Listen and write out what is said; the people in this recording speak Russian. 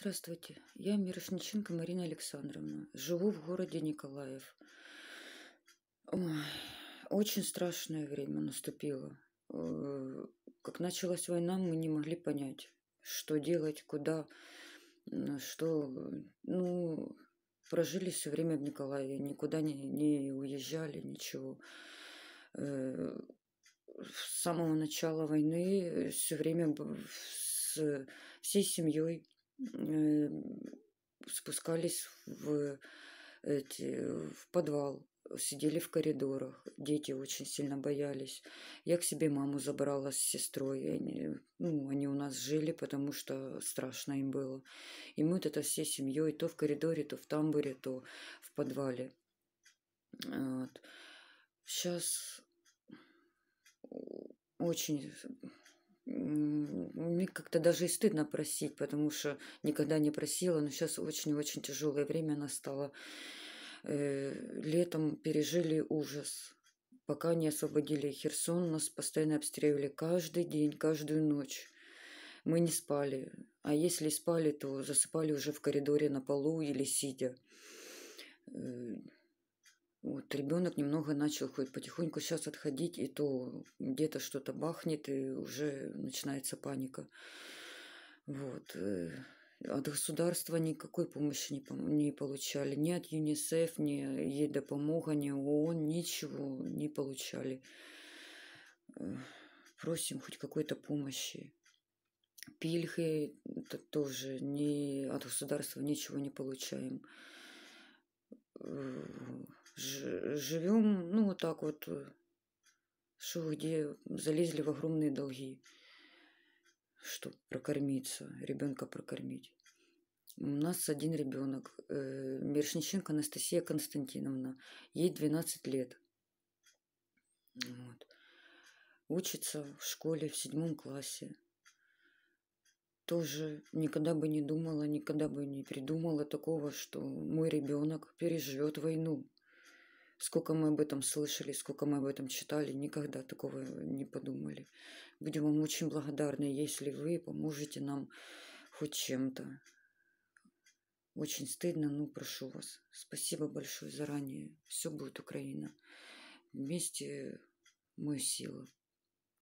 Здравствуйте, я Мирошниченко Марина Александровна. Живу в городе Николаев. Ой, очень страшное время наступило. Э, как началась война, мы не могли понять, что делать, куда, что... Ну, прожили все время в Николаеве, никуда не, не уезжали, ничего. Э, с самого начала войны все время с всей семьей Эм, спускались в, эти, в подвал, сидели в коридорах. Дети очень сильно боялись. Я к себе маму забрала с сестрой. Они, ну, они у нас жили, потому что страшно им было. И мы вот это всей семьей, то в коридоре, то в тамбуре, то в подвале. Вот. Сейчас очень мне как-то даже и стыдно просить, потому что никогда не просила, но сейчас очень-очень тяжелое время настало. Э, летом пережили ужас. Пока не освободили Херсон, нас постоянно обстреливали каждый день, каждую ночь. Мы не спали, а если спали, то засыпали уже в коридоре на полу или сидя. Э, вот, ребенок немного начал хоть потихоньку сейчас отходить, и то где-то что-то бахнет, и уже начинается паника. Вот. От э, а государства никакой помощи не, не получали. Ни от ЮНИСЕФ, ни ей допомога, ни ООН, ничего не получали. Э, просим хоть какой-то помощи. Пильхи это тоже не, от государства ничего не получаем э, живем, ну, вот так вот, э, что где залезли в огромные долги, чтобы прокормиться, ребенка прокормить. У нас один ребенок, э, Мершниченко Анастасия Константиновна, ей 12 лет. Вот. Учится в школе в седьмом классе. Тоже никогда бы не думала, никогда бы не придумала такого, что мой ребенок переживет войну. Сколько мы об этом слышали, сколько мы об этом читали, никогда такого не подумали. Будем вам очень благодарны, если вы поможете нам хоть чем-то. Очень стыдно, ну прошу вас. Спасибо большое заранее. Все будет Украина. Вместе мы силы.